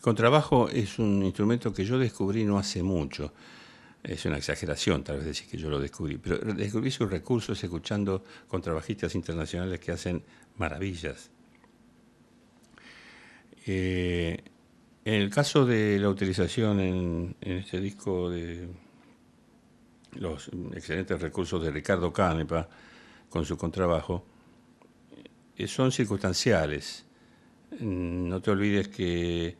contrabajo es un instrumento que yo descubrí no hace mucho. Es una exageración, tal vez decir que yo lo descubrí, pero descubrí sus recursos escuchando contrabajistas internacionales que hacen maravillas. Eh, en el caso de la utilización en, en este disco de los excelentes recursos de Ricardo Canepa con su contrabajo, eh, son circunstanciales. Mm, no te olvides que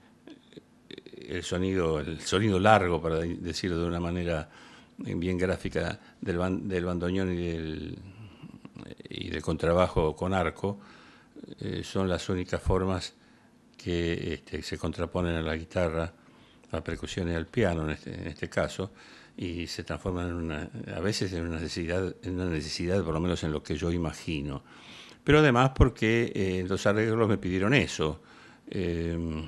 el sonido, el sonido largo, para decirlo de una manera bien gráfica, del, bandoñón del bandoneón y del, y del contrabajo con arco, eh, son las únicas formas que este, se contraponen a la guitarra, a la percusión y al piano este, en este, caso, y se transforman a veces en una necesidad, en una necesidad, por lo menos en lo que yo imagino. Pero además porque eh, los arreglos me pidieron eso. Eh,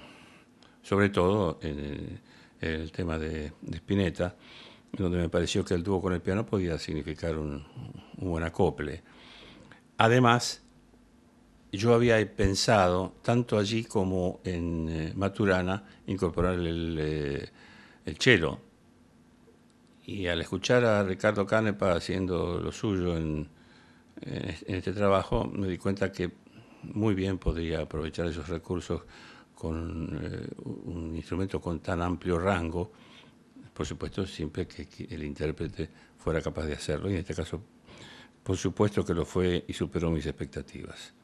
sobre todo en el, tema de, de, Spinetta, donde me pareció que el dúo con el piano podía significar un, buen acople. Además, yo había pensado, tanto allí como en eh, Maturana, incorporar el, eh, chelo. Y al escuchar a Ricardo Canepa haciendo lo suyo en, en este trabajo, me di cuenta que muy bien podría aprovechar esos recursos con eh, un instrumento con tan amplio rango, por supuesto, siempre que el intérprete fuera capaz de hacerlo, y en este caso, por supuesto que lo fue y superó mis expectativas.